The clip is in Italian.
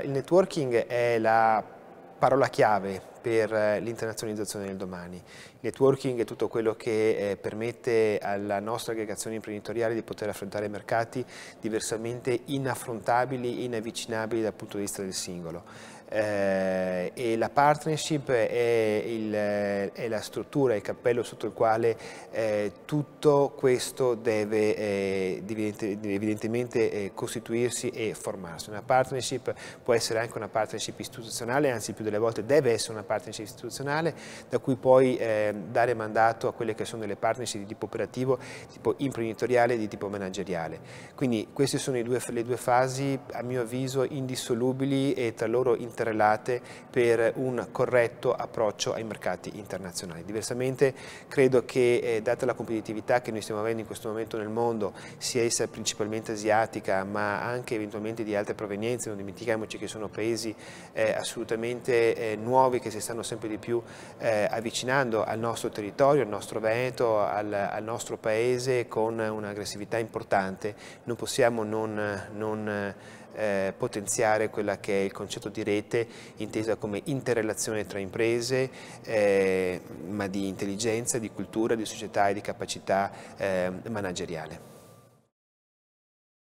Eh, il networking è la parola chiave per eh, l'internazionalizzazione del domani. Networking è tutto quello che eh, permette alla nostra aggregazione imprenditoriale di poter affrontare mercati diversamente inaffrontabili, inavvicinabili dal punto di vista del singolo. Eh, e la partnership è, il, eh, è, la struttura, il cappello sotto il quale eh, tutto questo deve eh, evidentemente eh, costituirsi e formarsi. Una partnership può essere anche una partnership istituzionale, anzi più delle volte deve essere una partnership partnership istituzionale, da cui poi eh, dare mandato a quelle che sono le partnership di tipo operativo, di tipo imprenditoriale e di tipo manageriale. Quindi queste sono due, le due fasi, a mio avviso, indissolubili e tra loro interrelate per un corretto approccio ai mercati internazionali. Diversamente credo che, eh, data la competitività che noi stiamo avendo in questo momento nel mondo, sia essa principalmente asiatica, ma anche eventualmente di altre provenienze, non dimentichiamoci che sono paesi eh, assolutamente eh, nuovi che si stanno sempre di più eh, avvicinando al nostro territorio, al nostro Veneto, al, al nostro paese con un'aggressività importante. Non possiamo non, non eh, potenziare quella che è il concetto di rete intesa come interrelazione tra imprese, eh, ma di intelligenza, di cultura, di società e di capacità eh, manageriale.